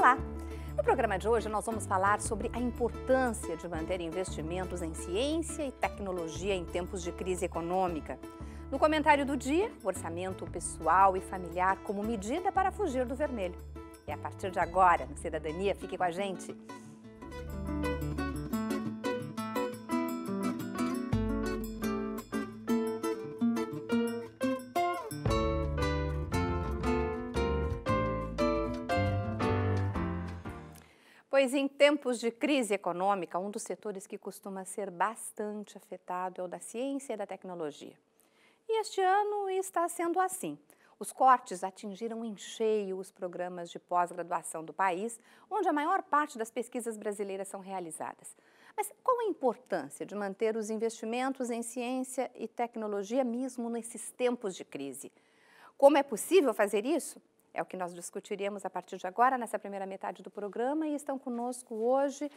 Olá! No programa de hoje, nós vamos falar sobre a importância de manter investimentos em ciência e tecnologia em tempos de crise econômica. No comentário do dia, orçamento pessoal e familiar como medida para fugir do vermelho. E a partir de agora, no Cidadania, fique com a gente. pois em tempos de crise econômica, um dos setores que costuma ser bastante afetado é o da ciência e da tecnologia. E este ano está sendo assim. Os cortes atingiram em cheio os programas de pós-graduação do país, onde a maior parte das pesquisas brasileiras são realizadas. Mas qual a importância de manter os investimentos em ciência e tecnologia mesmo nesses tempos de crise? Como é possível fazer isso? É o que nós discutiríamos a partir de agora, nessa primeira metade do programa, e estão conosco hoje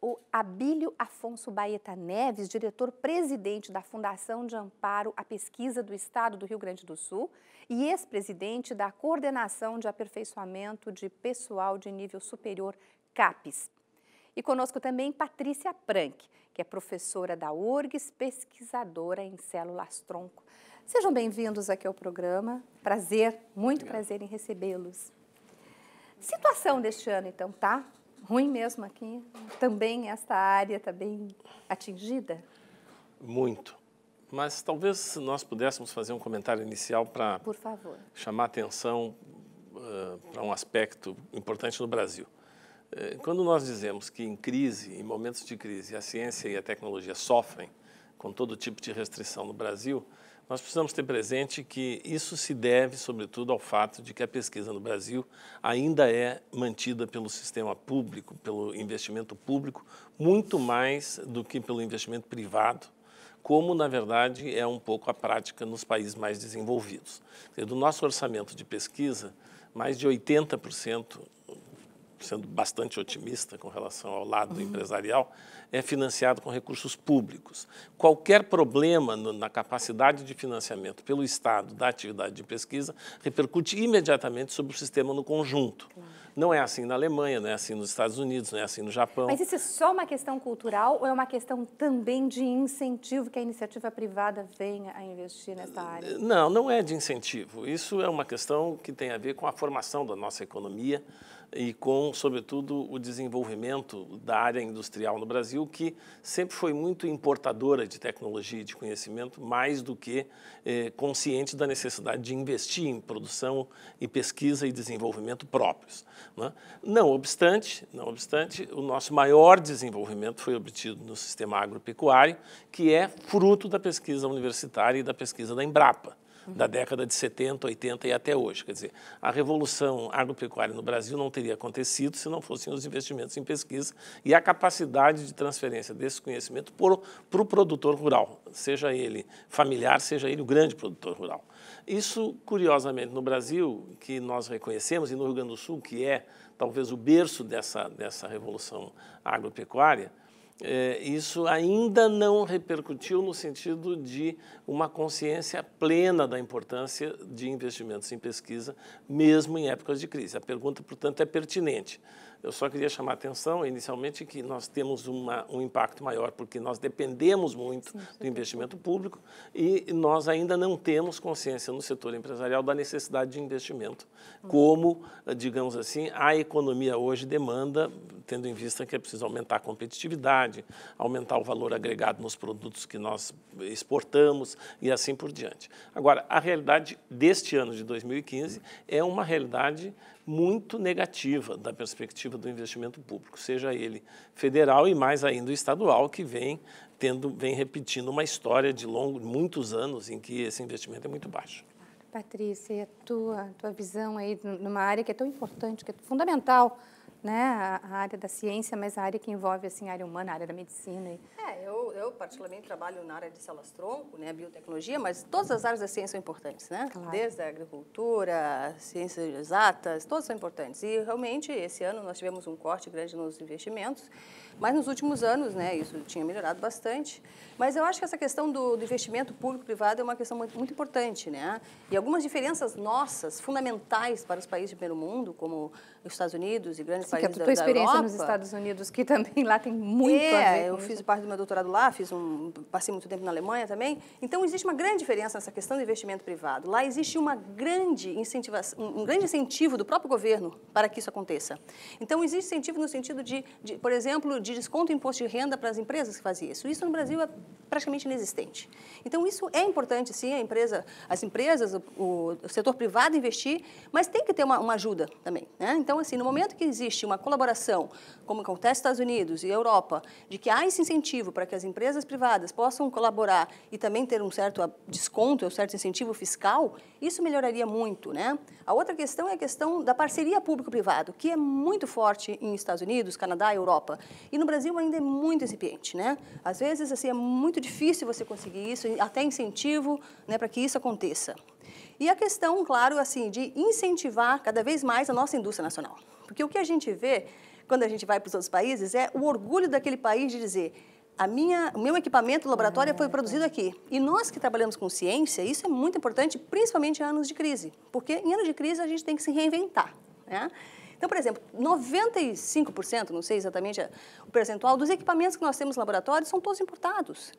o Abílio Afonso Baeta Neves, diretor-presidente da Fundação de Amparo à Pesquisa do Estado do Rio Grande do Sul e ex-presidente da Coordenação de Aperfeiçoamento de Pessoal de Nível Superior, CAPES. E conosco também Patrícia Prank, que é professora da URGS, pesquisadora em células-tronco Sejam bem-vindos aqui ao programa. Prazer, muito Obrigado. prazer em recebê-los. Situação deste ano, então, tá? Ruim mesmo aqui? Também esta área está bem atingida? Muito. Mas talvez nós pudéssemos fazer um comentário inicial para chamar atenção uh, para um aspecto importante no Brasil. Eh, quando nós dizemos que em crise, em momentos de crise, a ciência e a tecnologia sofrem com todo tipo de restrição no Brasil, nós precisamos ter presente que isso se deve, sobretudo, ao fato de que a pesquisa no Brasil ainda é mantida pelo sistema público, pelo investimento público, muito mais do que pelo investimento privado, como, na verdade, é um pouco a prática nos países mais desenvolvidos. Do nosso orçamento de pesquisa, mais de 80% sendo bastante otimista com relação ao lado uhum. empresarial, é financiado com recursos públicos. Qualquer problema no, na capacidade de financiamento pelo Estado da atividade de pesquisa repercute imediatamente sobre o sistema no conjunto. Não é assim na Alemanha, não é assim nos Estados Unidos, não é assim no Japão. Mas isso é só uma questão cultural ou é uma questão também de incentivo que a iniciativa privada venha a investir nessa área? Não, não é de incentivo. Isso é uma questão que tem a ver com a formação da nossa economia, e com, sobretudo, o desenvolvimento da área industrial no Brasil, que sempre foi muito importadora de tecnologia e de conhecimento, mais do que eh, consciente da necessidade de investir em produção e pesquisa e desenvolvimento próprios. Né? Não obstante, não obstante, o nosso maior desenvolvimento foi obtido no sistema agropecuário, que é fruto da pesquisa universitária e da pesquisa da Embrapa da década de 70, 80 e até hoje. Quer dizer, a revolução agropecuária no Brasil não teria acontecido se não fossem os investimentos em pesquisa e a capacidade de transferência desse conhecimento para o produtor rural, seja ele familiar, seja ele o grande produtor rural. Isso, curiosamente, no Brasil, que nós reconhecemos, e no Rio Grande do Sul, que é talvez o berço dessa, dessa revolução agropecuária, é, isso ainda não repercutiu no sentido de uma consciência plena da importância de investimentos em pesquisa, mesmo em épocas de crise. A pergunta, portanto, é pertinente. Eu só queria chamar a atenção, inicialmente, que nós temos uma, um impacto maior, porque nós dependemos muito Sim, do investimento público e nós ainda não temos consciência no setor empresarial da necessidade de investimento, uhum. como, digamos assim, a economia hoje demanda, tendo em vista que é preciso aumentar a competitividade, aumentar o valor agregado nos produtos que nós exportamos e assim por diante. Agora, a realidade deste ano de 2015 uhum. é uma realidade muito negativa da perspectiva do investimento público, seja ele federal e mais ainda o estadual, que vem tendo vem repetindo uma história de longo, muitos anos em que esse investimento é muito baixo. Patrícia, a tua, a tua visão aí numa área que é tão importante, que é fundamental né, a, área da ciência, mas a área que envolve assim, a área humana, a área da medicina. É, eu, eu particularmente trabalho na área de células-tronco, né, biotecnologia, mas todas as áreas da ciência são importantes, né? Claro. Desde a agricultura, ciências exatas, todas são importantes. E realmente esse ano nós tivemos um corte grande nos investimentos mas nos últimos anos, né, isso tinha melhorado bastante. Mas eu acho que essa questão do, do investimento público-privado é uma questão muito, muito, importante, né? E algumas diferenças nossas, fundamentais para os países de primeiro mundo, como os Estados Unidos e grandes Sim, é países da, da que a tua experiência nos Estados Unidos, que também lá tem muito é, a ver. eu isso. fiz parte do meu doutorado lá, fiz um, passei muito tempo na Alemanha também. Então existe uma grande diferença nessa questão do investimento privado. Lá existe uma grande incentivação, um grande incentivo do próprio governo para que isso aconteça. Então existe incentivo no sentido de, de por exemplo, de de desconto do imposto de renda para as empresas que faziam isso. Isso no Brasil é praticamente inexistente. Então, isso é importante, sim, a empresa, as empresas, o, o setor privado investir, mas tem que ter uma, uma ajuda também. Né? Então, assim, no momento que existe uma colaboração, como acontece nos Estados Unidos e Europa, de que há esse incentivo para que as empresas privadas possam colaborar e também ter um certo ah, desconto, um certo incentivo fiscal, isso melhoraria muito. Né? A outra questão é a questão da parceria público-privado, que é muito forte em Estados Unidos, Canadá e Europa. E e no Brasil ainda é muito incipiente, né? Às vezes, assim, é muito difícil você conseguir isso, até incentivo né, para que isso aconteça. E a questão, claro, assim, de incentivar cada vez mais a nossa indústria nacional. Porque o que a gente vê quando a gente vai para os outros países é o orgulho daquele país de dizer a minha, o meu equipamento laboratório foi produzido aqui. E nós que trabalhamos com ciência, isso é muito importante, principalmente em anos de crise. Porque em anos de crise a gente tem que se reinventar, né? Então, por exemplo, 95%, não sei exatamente o percentual, dos equipamentos que nós temos em laboratórios são todos importados.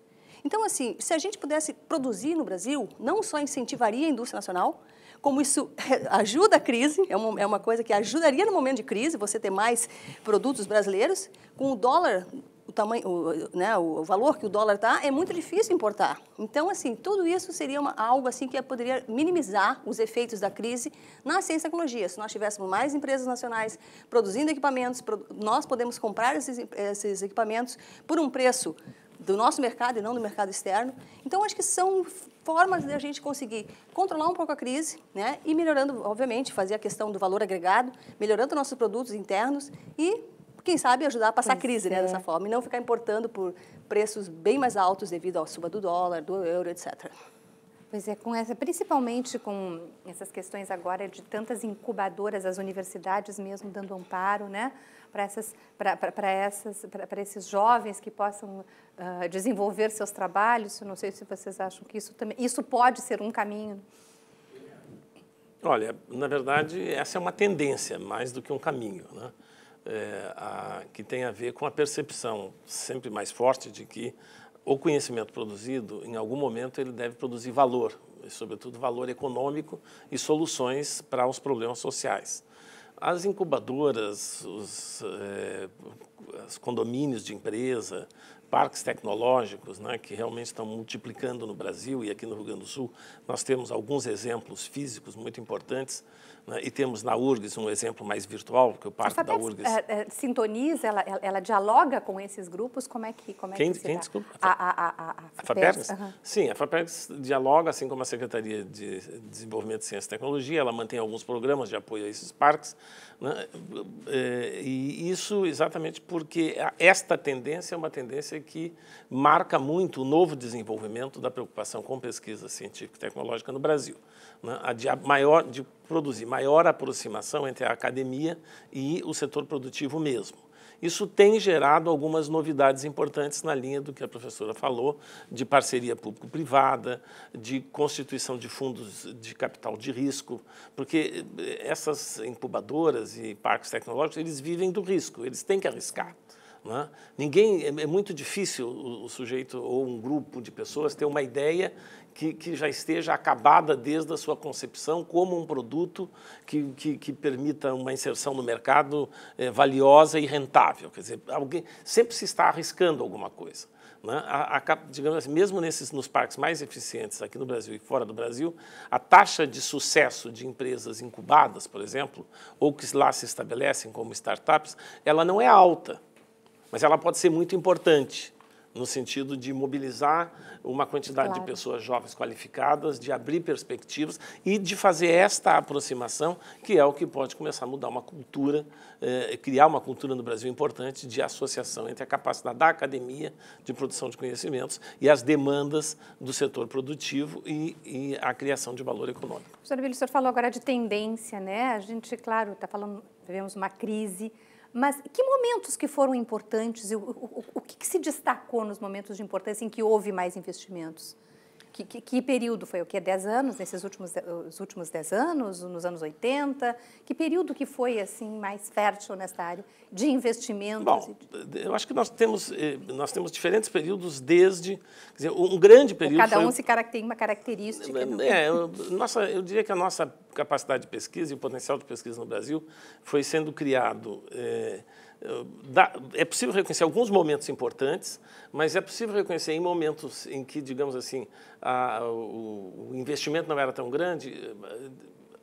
Então, assim, se a gente pudesse produzir no Brasil, não só incentivaria a indústria nacional, como isso ajuda a crise, é uma, é uma coisa que ajudaria no momento de crise você ter mais produtos brasileiros, com o dólar o tamanho, o, né, o valor que o dólar está, é muito difícil importar. Então, assim, tudo isso seria uma, algo assim que poderia minimizar os efeitos da crise na ciência e tecnologia. Se nós tivéssemos mais empresas nacionais produzindo equipamentos, nós podemos comprar esses, esses equipamentos por um preço do nosso mercado e não do mercado externo. Então, acho que são formas de a gente conseguir controlar um pouco a crise, né? E melhorando, obviamente, fazer a questão do valor agregado, melhorando nossos produtos internos e quem sabe, ajudar a passar pois a crise, né, é. dessa forma, e não ficar importando por preços bem mais altos devido à suba do dólar, do euro, etc. Pois é, com essa, principalmente com essas questões agora de tantas incubadoras, as universidades mesmo dando amparo, né, para essas, essas, esses jovens que possam uh, desenvolver seus trabalhos. Eu não sei se vocês acham que isso também, isso pode ser um caminho. Olha, na verdade, essa é uma tendência mais do que um caminho, né? é, a, que tem a ver com a percepção sempre mais forte de que o conhecimento produzido, em algum momento, ele deve produzir valor, e, sobretudo valor econômico e soluções para os problemas sociais. As incubadoras, os, é, os condomínios de empresa, parques tecnológicos, né, que realmente estão multiplicando no Brasil e aqui no Rio Grande do Sul, nós temos alguns exemplos físicos muito importantes né, e temos na URGS um exemplo mais virtual, porque é o parque da URGS... É, é, sintoniza, ela, ela, dialoga com esses grupos, como é que, como é quem, que se quem, dá? desculpa? A, a, a, a FAPERGS? Uhum. Sim, a FAPERGS dialoga, assim como a Secretaria de Desenvolvimento de Ciência e Tecnologia, ela mantém alguns programas de apoio a esses parques, né, eh, e isso exatamente porque esta tendência é uma tendência que marca muito o novo desenvolvimento da preocupação com pesquisa científica e tecnológica no Brasil. Né? A de, a maior, de produzir maior aproximação entre a academia e o setor produtivo mesmo. Isso tem gerado algumas novidades importantes na linha do que a professora falou, de parceria público-privada, de constituição de fundos de capital de risco, porque essas incubadoras e parques tecnológicos, eles vivem do risco, eles têm que arriscar. Né? Ninguém é, é muito difícil o, o, sujeito ou um grupo de pessoas ter uma ideia que, que já esteja acabada desde a sua concepção como um produto que, que, que permita uma inserção no mercado é, valiosa e rentável. Quer dizer, alguém sempre se está arriscando alguma coisa. Né? A, a, digamos assim, mesmo nesses, nos parques mais eficientes aqui no Brasil e fora do Brasil, a taxa de sucesso de empresas incubadas, por exemplo, ou que lá se estabelecem como startups, ela não é alta. Mas ela pode ser muito importante no sentido de mobilizar uma quantidade claro. de pessoas jovens qualificadas, de abrir perspectivas e de fazer esta aproximação, que é o que pode começar a mudar uma cultura, eh, criar uma cultura no Brasil importante de associação entre a capacidade da academia de produção de conhecimentos e as demandas do setor produtivo e, e a criação de valor econômico. Professor Abílio, o senhor falou agora de tendência, né? A gente, claro, está falando, vivemos uma crise mas que momentos que foram importantes e o, o, o, o que, que se destacou nos momentos de importância em que houve mais investimentos? Que, que, que período foi o que 10 anos, nesses últimos, os últimos 10 anos, nos anos 80? Que período que foi assim mais fértil nesta área de investimentos? Bom, de... eu acho que nós temos, eh, nós temos diferentes períodos desde... Dizer, um grande período... cada um se caracteriza tem uma característica. É, é, eu, nossa, eu diria que a nossa capacidade de pesquisa e o potencial de pesquisa no Brasil foi sendo criado... É, Dá, é possível reconhecer alguns momentos importantes, mas é possível reconhecer em momentos em que, digamos assim, a, o, o, investimento não era tão grande.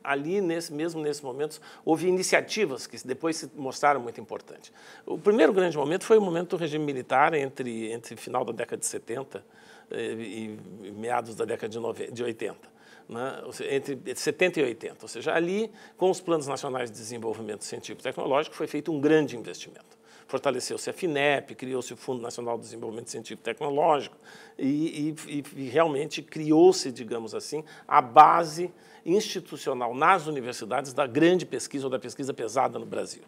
Ali, nesse, mesmo nesses momentos, houve iniciativas que depois se mostraram muito importantes. O primeiro grande momento foi o momento do regime militar, entre, entre final da década de 70 eh, e, e meados da década de, 90, de 80 né, entre 70 e 80. Ou seja, ali, com os planos nacionais de desenvolvimento científico e tecnológico, foi feito um grande investimento. Fortaleceu-se a FINEP, criou-se o Fundo Nacional de Desenvolvimento Científico e Tecnológico e, e, e realmente criou-se, digamos assim, a base institucional nas universidades da grande pesquisa ou da pesquisa pesada no Brasil.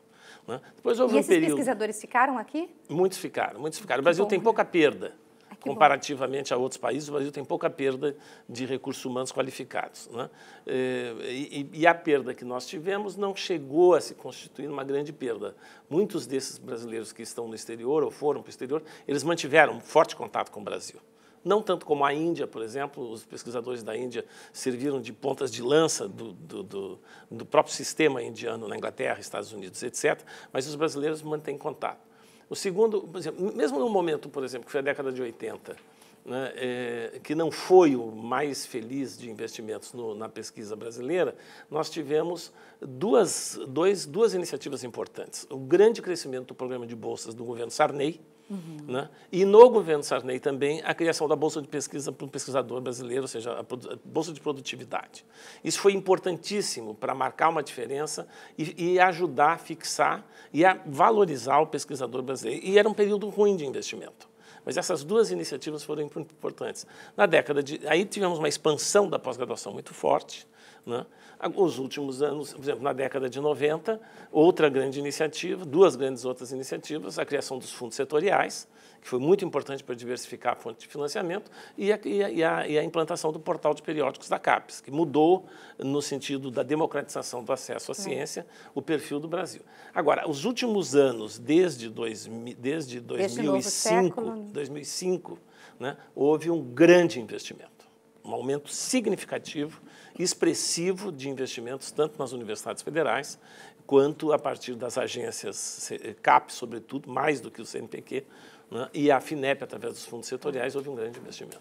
Né? Depois houve e esses um período... pesquisadores ficaram aqui? Muitos ficaram, muitos ficaram. O Brasil Bom. tem pouca perda comparativamente a outros países, o Brasil tem pouca perda de recursos humanos qualificados. Né? Eh, e, e, a perda que nós tivemos não chegou a se constituir uma grande perda. Muitos desses brasileiros que estão no exterior ou foram para o exterior, eles mantiveram um forte contato com o Brasil não tanto como a Índia, por exemplo, os pesquisadores da Índia serviram de pontas de lança do, do, do, do próprio sistema indiano na Inglaterra, Estados Unidos, etc., mas os brasileiros mantêm contato. O segundo, exemplo, mesmo no momento, por exemplo, que foi a década de 80, né, é, que não foi o mais feliz de investimentos no, na pesquisa brasileira, nós tivemos duas, dois, duas iniciativas importantes. O grande crescimento do programa de bolsas do governo Sarney, Uhum. Né? E no governo Sarney também a criação da Bolsa de Pesquisa para um pesquisador brasileiro, ou seja, a Bolsa de Produtividade. Isso foi importantíssimo para marcar uma diferença e, e, ajudar a fixar e a valorizar o pesquisador brasileiro. E era um período ruim de investimento. Mas essas duas iniciativas foram importantes. Na década de. Aí tivemos uma expansão da pós-graduação muito forte, né? Os últimos anos, por exemplo, na década de 90, outra grande iniciativa, duas grandes outras iniciativas, a criação dos fundos setoriais, que foi muito importante para diversificar a fonte de financiamento, e a, e a, e a implantação do portal de periódicos da CAPES, que mudou, no sentido da democratização do acesso à ciência, o perfil do Brasil. Agora, os últimos anos, desde, dois, desde 2005, 2005 né? né? houve um grande investimento um aumento significativo, expressivo de investimentos, tanto nas universidades federais, quanto a partir das agências CAP, sobretudo, mais do que o CNPq, né? e a FINEP, através dos fundos setoriais, houve um grande investimento.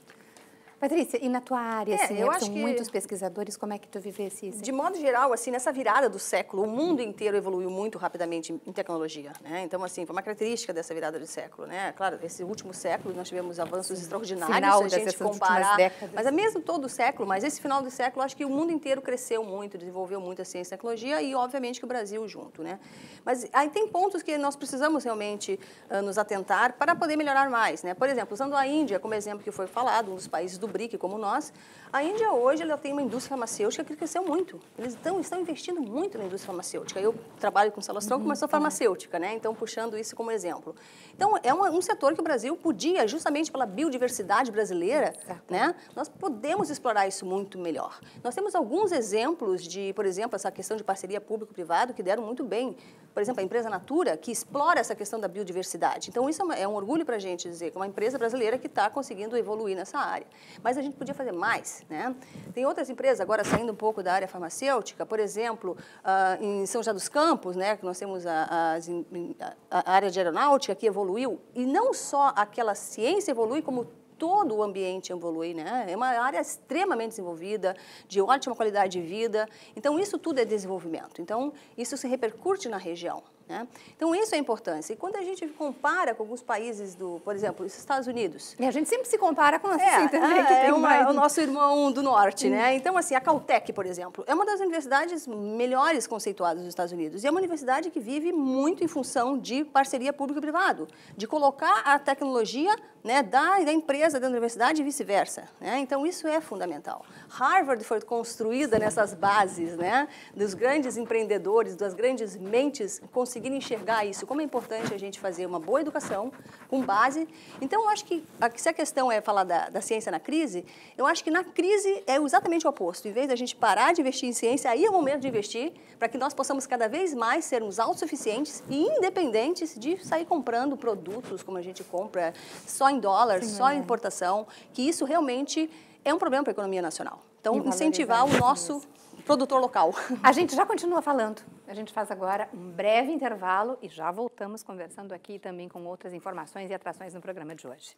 Patrícia, e na tua área, é, assim, eu é acho são que... muitos pesquisadores, como é que tu vivesse isso? De modo geral, assim, nessa virada do século, o mundo inteiro evoluiu muito rapidamente em tecnologia, né? Então, assim, foi uma característica dessa virada do século, né? Claro, esse último século nós tivemos avanços Sim. extraordinários, final se a gente comparar, mas é mesmo todo o século, mas esse final do século, acho que o mundo inteiro cresceu muito, desenvolveu muito a ciência e a tecnologia e, obviamente, que o Brasil junto, né? Mas aí tem pontos que nós precisamos realmente uh, nos atentar para poder melhorar mais, né? Por exemplo, usando a Índia como exemplo que foi falado, um dos países do do BRIC, como nós, a Índia hoje ela tem uma indústria farmacêutica que cresceu muito. Eles estão, estão investindo muito na indústria farmacêutica. Eu trabalho com salastronco, uhum. mas sou farmacêutica, né? Então, puxando isso como exemplo. Então, é um, um setor que o Brasil podia, justamente pela biodiversidade brasileira, né? Nós podemos explorar isso muito melhor. Nós temos alguns exemplos de, por exemplo, essa questão de parceria público-privado que deram muito bem por exemplo, a empresa Natura, que explora essa questão da biodiversidade. Então, isso é, uma, é um orgulho para a gente dizer que é uma empresa brasileira que está conseguindo evoluir nessa área. Mas a gente podia fazer mais, né? Tem outras empresas, agora saindo um pouco da área farmacêutica, por exemplo, uh, em São José dos Campos, né, que nós temos a, a, a área de aeronáutica que evoluiu, e não só aquela ciência evolui, como todo o ambiente evolui, né? É uma área extremamente desenvolvida, de ótima qualidade de vida. Então, isso tudo é desenvolvimento. Então, isso se repercute na região. Né? Então, isso é importante. E quando a gente compara com alguns países, do, por exemplo, os Estados Unidos... E a gente sempre se compara com a é, também, é, é, uma, é o nosso irmão do norte. né? Então, assim, a Caltech, por exemplo, é uma das universidades melhores conceituadas dos Estados Unidos. E é uma universidade que vive muito em função de parceria público-privado, de colocar a tecnologia né, da, da empresa da universidade e vice-versa. Né? Então, isso é fundamental. Harvard foi construída nessas bases né, dos grandes empreendedores, das grandes mentes conseguidas conseguiram enxergar isso, como é importante a gente fazer uma boa educação com base. Então, eu acho que se a questão é falar da, da ciência na crise, eu acho que na crise é exatamente o oposto. Em vez da gente parar de investir em ciência, aí é o momento de investir para que nós possamos cada vez mais sermos autossuficientes e independentes de sair comprando produtos como a gente compra só em dólar, Sim, só é. em importação, que isso realmente é um problema para a economia nacional. Então, incentivar o nosso produtor local. A gente já continua falando. A gente faz agora um breve intervalo e já voltamos conversando aqui também com outras informações e atrações no programa de hoje.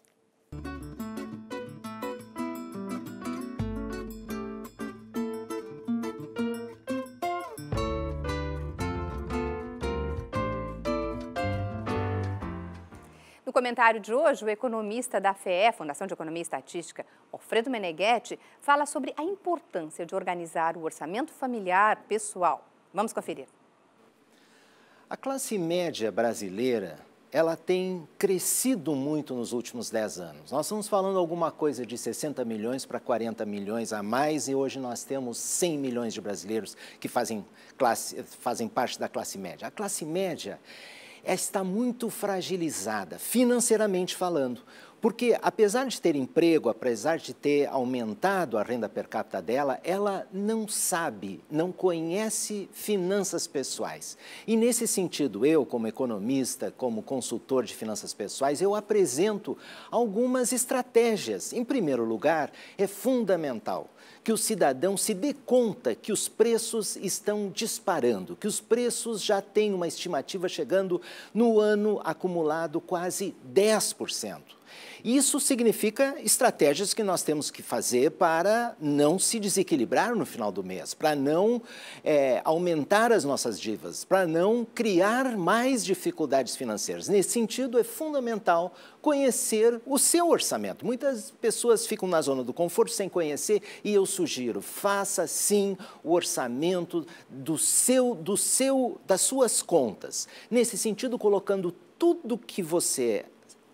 No comentário de hoje, o economista da FEE, Fundação de Economia e Estatística, Alfredo Meneghetti, fala sobre a importância de organizar o orçamento familiar pessoal. Vamos conferir. A classe média brasileira, ela tem crescido muito nos últimos 10 anos. Nós estamos falando alguma coisa de 60 milhões para 40 milhões a mais e hoje nós temos 100 milhões de brasileiros que fazem, classe, fazem parte da classe média. A classe média está muito fragilizada, financeiramente falando. Porque, apesar de ter emprego, apesar de ter aumentado a renda per capita dela, ela não sabe, não conhece finanças pessoais. E, nesse sentido, eu, como economista, como consultor de finanças pessoais, eu apresento algumas estratégias. Em primeiro lugar, é fundamental que o cidadão se dê conta que os preços estão disparando, que os preços já têm uma estimativa chegando no ano acumulado quase 10%. Isso significa estratégias que nós temos que fazer para não se desequilibrar no final do mês, para não é, aumentar as nossas dívidas, para não criar mais dificuldades financeiras. Nesse sentido, é fundamental conhecer o seu orçamento. Muitas pessoas ficam na zona do conforto sem conhecer e eu sugiro, faça sim o orçamento do seu, do seu, das suas contas. Nesse sentido, colocando tudo que você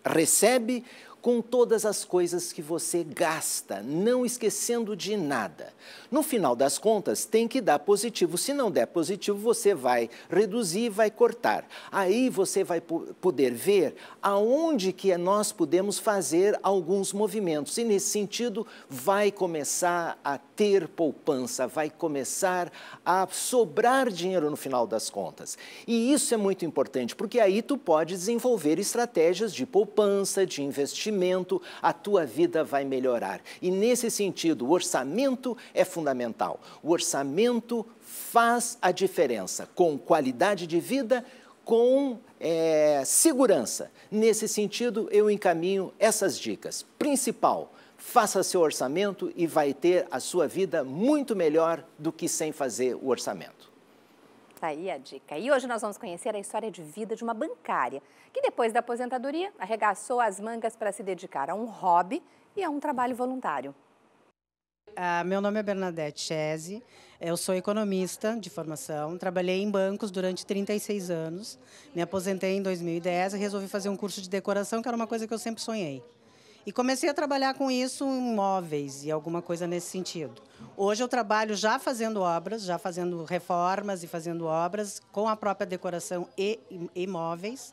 recebe com todas as coisas que você gasta, não esquecendo de nada. No final das contas, tem que dar positivo. Se não der positivo, você vai reduzir vai cortar. Aí você vai poder ver aonde que nós podemos fazer alguns movimentos. E nesse sentido, vai começar a ter poupança, vai começar a sobrar dinheiro no final das contas. E isso é muito importante, porque aí tu pode desenvolver estratégias de poupança, de investimento investimento, a tua vida vai melhorar. E nesse sentido, o orçamento é fundamental. O orçamento faz a diferença com qualidade de vida, com é, segurança. Nesse sentido, eu encaminho essas dicas. Principal, faça seu orçamento e vai ter a sua vida muito melhor do que sem fazer o orçamento. Tá aí a dica. E hoje nós vamos conhecer a história de vida de uma bancária que, depois da aposentadoria, arregaçou as mangas para se dedicar a um hobby e a um trabalho voluntário. Ah, meu nome é Bernadette Chese, eu sou economista de formação, trabalhei em bancos durante 36 anos, me aposentei em 2010 e resolvi fazer um curso de decoração, que era uma coisa que eu sempre sonhei. E comecei a trabalhar com isso em móveis e alguma coisa nesse sentido. Hoje eu trabalho já fazendo obras, já fazendo reformas e fazendo obras com a própria decoração e imóveis.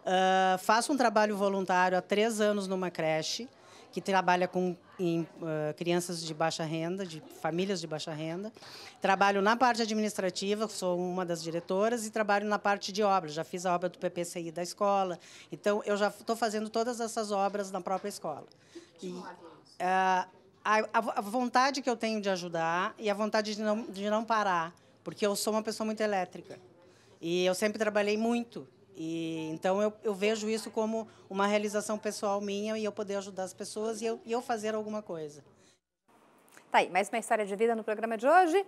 Uh, ah, faço um trabalho voluntário há três anos numa creche que trabalha com em, uh, crianças de baixa renda, de famílias de baixa renda. Trabalho na parte administrativa, sou uma das diretoras, e trabalho na parte de obras. Já fiz a obra do PPCI da escola, então eu já estou fazendo todas essas obras na própria escola. E, a, a, vontade que eu tenho de ajudar e a vontade de não, de não parar, porque eu sou uma pessoa muito elétrica. E eu sempre trabalhei muito. E, então, eu, eu, vejo isso como uma realização pessoal minha e eu poder ajudar as pessoas e eu, e eu fazer alguma coisa. Tá aí, mais uma história de vida no programa de hoje.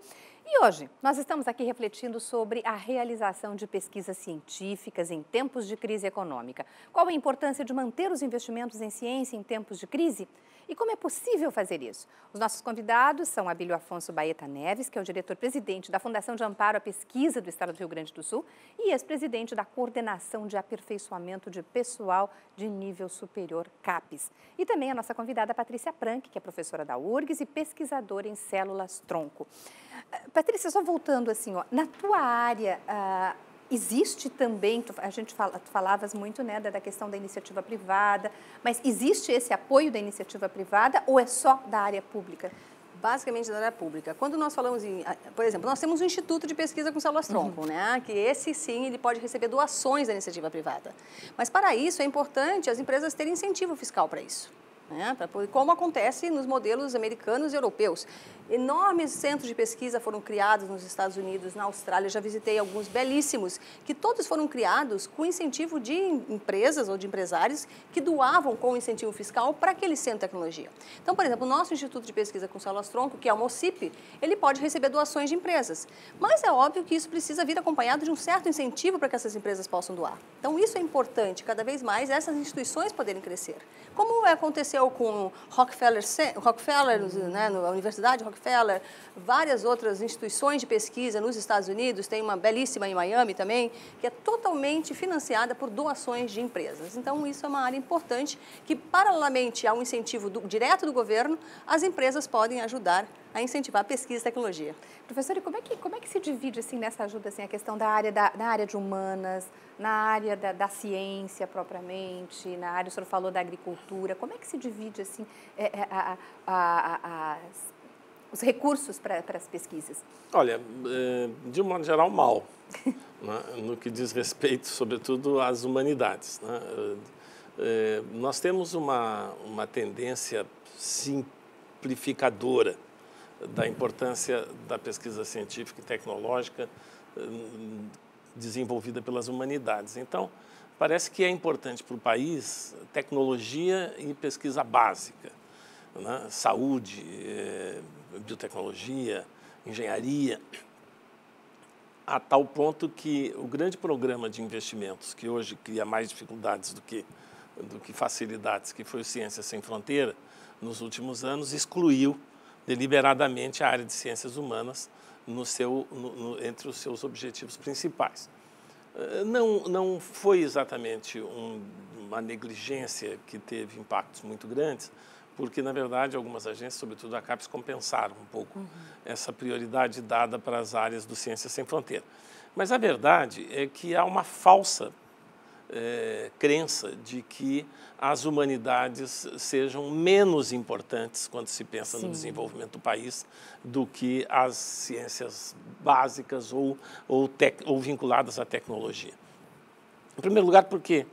E hoje, nós estamos aqui refletindo sobre a realização de pesquisas científicas em tempos de crise econômica. Qual a importância de manter os investimentos em ciência em tempos de crise? E como é possível fazer isso? Os nossos convidados são Abílio Afonso Baeta Neves, que é o diretor-presidente da Fundação de Amparo à Pesquisa do Estado do Rio Grande do Sul e ex-presidente da Coordenação de Aperfeiçoamento de Pessoal de Nível Superior, CAPES. E também a nossa convidada Patrícia Prank, que é professora da URGS e pesquisadora em células-tronco. Patrícia, só voltando assim, ó, na tua área... Ah, Existe também, a gente fala, tu falavas muito né, da, da questão da iniciativa privada, mas existe esse apoio da iniciativa privada ou é só da área pública? basicamente da área pública. Quando nós falamos em, por exemplo, nós temos um instituto de pesquisa com células uhum. tronco, uhum. né? Que esse sim ele pode receber doações da iniciativa privada. Mas para isso é importante as empresas terem incentivo fiscal para isso. Né, tá, como acontece nos modelos americanos e europeus. Enormes centros de pesquisa foram criados nos Estados Unidos, na Austrália, já visitei alguns belíssimos, que todos foram criados com incentivo de empresas ou de empresários que doavam com incentivo fiscal para aquele centro de tecnologia. Então, por exemplo, o nosso Instituto de Pesquisa com Células Tronco, que é o MOCIP, ele pode receber doações de empresas. Mas é óbvio que isso precisa vir acompanhado de um certo incentivo para que essas empresas possam doar. Então, isso é importante, cada vez mais essas instituições poderem crescer. Como aconteceu aconteceu com Rockefeller, Rockefeller né, na Universidade Rockefeller, várias outras instituições de pesquisa nos Estados Unidos, tem uma belíssima em Miami também, que é totalmente financiada por doações de empresas. Então, isso é uma área importante que, paralelamente ao incentivo do, direto do governo, as empresas podem ajudar a incentivar a pesquisa e tecnologia. Professora, e como é que, como é que se divide assim, nessa ajuda assim, a questão da área, da, da área de humanas, na área da, da, ciência propriamente, na área, o senhor falou da agricultura, como é que se divide assim, é, é, a, a, os recursos para as pesquisas? Olha, é, de um modo geral, mal, né? no que diz respeito, sobretudo, às humanidades. Né? Nós temos uma, uma tendência simplificadora da importância da pesquisa científica e tecnológica eh, desenvolvida pelas humanidades. Então, parece que é importante para o país tecnologia e pesquisa básica, né? saúde, eh, biotecnologia, engenharia, a tal ponto que o grande programa de investimentos, que hoje cria mais dificuldades do que, do que facilidades, que foi o Ciência Sem Fronteira, nos últimos anos, excluiu deliberadamente a área de ciências humanas no seu, no, no, entre os seus objetivos principais. Eh, não, não foi exatamente um, uma negligência que teve impactos muito grandes, porque, na verdade, algumas agências, sobretudo a CAPES, compensaram um pouco uhum. essa prioridade dada para as áreas do ciências Sem Fronteira. Mas a verdade é que há uma falsa é, crença de que as humanidades sejam menos importantes quando se pensa Sim. no desenvolvimento do país do que as ciências básicas ou, ou, tec, ou vinculadas à tecnologia. Em primeiro lugar, porque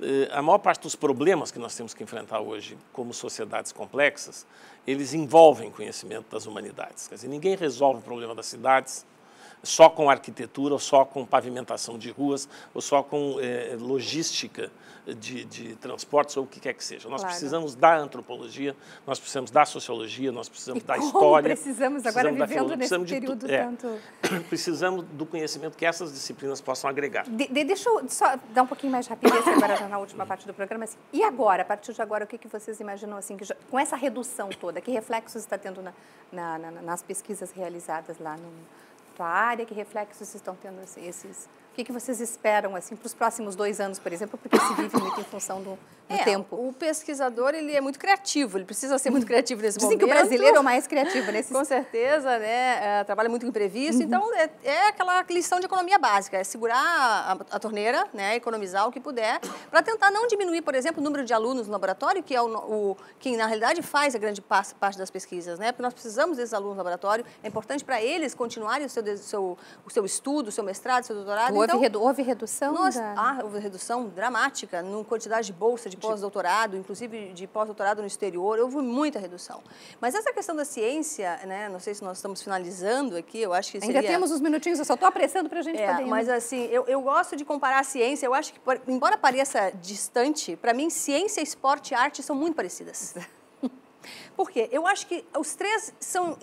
é, a maior parte dos problemas que nós temos que enfrentar hoje como sociedades complexas, eles envolvem conhecimento das humanidades. Quer dizer, ninguém resolve o problema das cidades só com arquitetura, ou só com pavimentação de ruas, ou só com é, logística de, de, transportes, ou o que quer que seja. Nós claro. precisamos da antropologia, nós precisamos da sociologia, nós precisamos e da história. precisamos, agora precisamos vivendo nesse período de, é, tanto... precisamos do conhecimento que essas disciplinas possam agregar. De, deixa eu só dar um pouquinho mais rapidez agora já na última parte do programa. Assim, e agora, a partir de agora, o que, que vocês imaginam assim, que já, com essa redução toda, que reflexos está tendo na, na, na, nas pesquisas realizadas lá no tua área, que reflexos estão tendo esses... O que, que vocês esperam assim para os próximos dois anos, por exemplo, porque se vive muito em função do, no é, tempo. O pesquisador ele é muito criativo, ele precisa ser muito criativo nesse Dizem momento. Dizem que o brasileiro é o mais criativo nesse Com certeza, né? É, trabalha muito com imprevisto, uhum. então é, é, aquela lição de economia básica, é segurar a, a torneira, né? economizar o que puder, para tentar não diminuir, por exemplo, o número de alunos no laboratório, que é o, o que na realidade faz a grande parte, parte das pesquisas, né? Porque nós precisamos desses alunos no laboratório, é importante para eles continuarem o seu, seu, o seu estudo, o seu mestrado, o seu doutorado. Houve, então, redu houve redução? Nós, da... Ah, houve redução dramática na quantidade de bolsas de tipo, pós-doutorado, inclusive de pós-doutorado no exterior, houve muita redução. Mas essa questão da ciência, né, não sei se nós estamos finalizando aqui, eu acho que seria... Ainda temos uns minutinhos, eu só estou apressando para a gente é, poder... Mas né? assim, eu, eu gosto de comparar a ciência, eu acho que, embora pareça distante, para mim ciência, esporte e arte são muito parecidas. Por quê? Eu acho que os três são,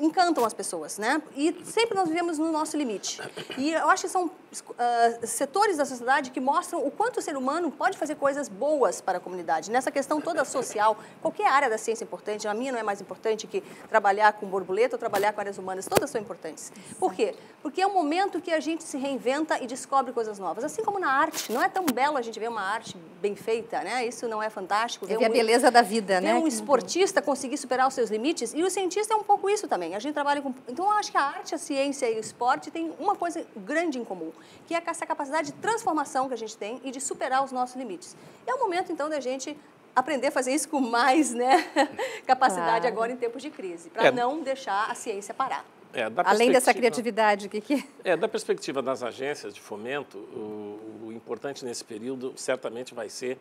encantam as pessoas, né? E sempre nós vivemos no nosso limite. E eu acho que são uh, setores da sociedade que mostram o quanto o ser humano pode fazer coisas boas para a comunidade. Nessa questão toda social, qualquer área da ciência é importante, a minha não é mais importante que trabalhar com borboleta ou trabalhar com áreas humanas, todas são importantes. Por quê? Porque é um momento que a gente se reinventa e descobre coisas novas. Assim como na arte, não é tão belo a gente ver uma arte bem feita, né? Isso não é fantástico. Ver é um, a beleza da vida, né? um esportista com conseguir superar os seus limites. E o cientista é um pouco isso também. A gente trabalha com. Então, eu acho que a arte, a ciência e o esporte têm uma coisa grande em comum, que é essa capacidade de transformação que a gente tem e de superar os nossos limites. E é o momento, então, da gente aprender a fazer isso com mais né, capacidade claro. agora em tempos de crise, para é. não deixar a ciência parar. É, Além dessa criatividade, o que, que É, da perspectiva das agências de fomento, o, o importante nesse período certamente vai ser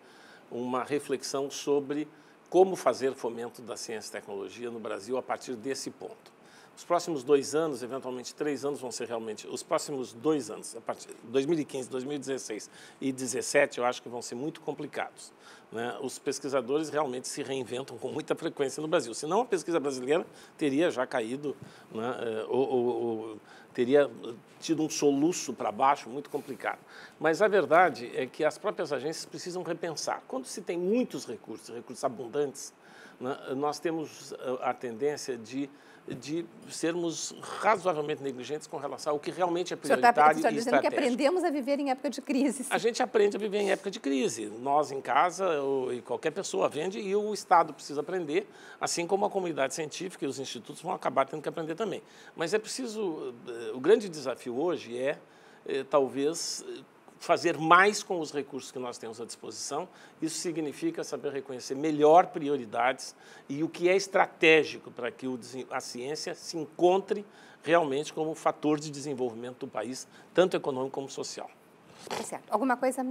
uma reflexão sobre como fazer fomento da ciência e tecnologia no Brasil a partir desse ponto. Os próximos dois anos, eventualmente três anos, vão ser realmente. Os próximos dois anos, a partir de 2015, 2016 e 2017, eu acho que vão ser muito complicados. Né? Os pesquisadores realmente se reinventam com muita frequência no Brasil. Senão, a pesquisa brasileira teria já caído né? É, ou, ou, ou teria eh, tido um soluço para baixo muito complicado. Mas a verdade é que as próprias agências precisam repensar. Quando se tem muitos recursos, recursos abundantes, né, nós temos eh, a tendência de de sermos razoavelmente negligentes com relação ao que realmente é tá prioritário está, e dizendo que aprendemos a viver em época de crise. A gente aprende a viver em época de crise. Nós em casa ou, e qualquer pessoa vende e o Estado precisa aprender, assim como a comunidade científica e os institutos vão acabar tendo que aprender também. Mas é preciso... Eh, o grande desafio hoje é, eh, talvez, fazer mais com os recursos que nós temos à disposição. Isso significa saber reconhecer melhor prioridades e o que é estratégico para que a ciência se encontre realmente como fator de desenvolvimento do país, tanto econômico como social. É certo. Alguma coisa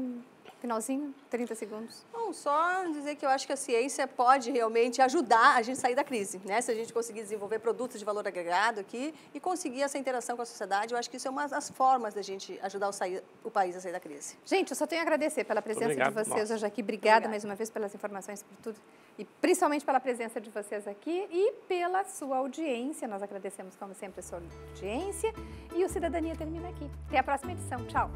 Finalzinho, 30 segundos. Bom, só dizer que eu acho que a ciência pode realmente ajudar a gente a sair da crise, né? Se a gente conseguir desenvolver produtos de valor agregado aqui e conseguir essa interação com a sociedade, eu acho que isso é uma das formas da gente ajudar o, sair, o país a sair da crise. Gente, eu só tenho a agradecer pela presença de vocês nossa. hoje aqui. Obrigada, Obrigada mais uma vez pelas informações, por tudo e principalmente pela presença de vocês aqui e pela sua audiência. Nós agradecemos, como sempre, a sua audiência e o Cidadania termina aqui. Até a próxima edição. Tchau!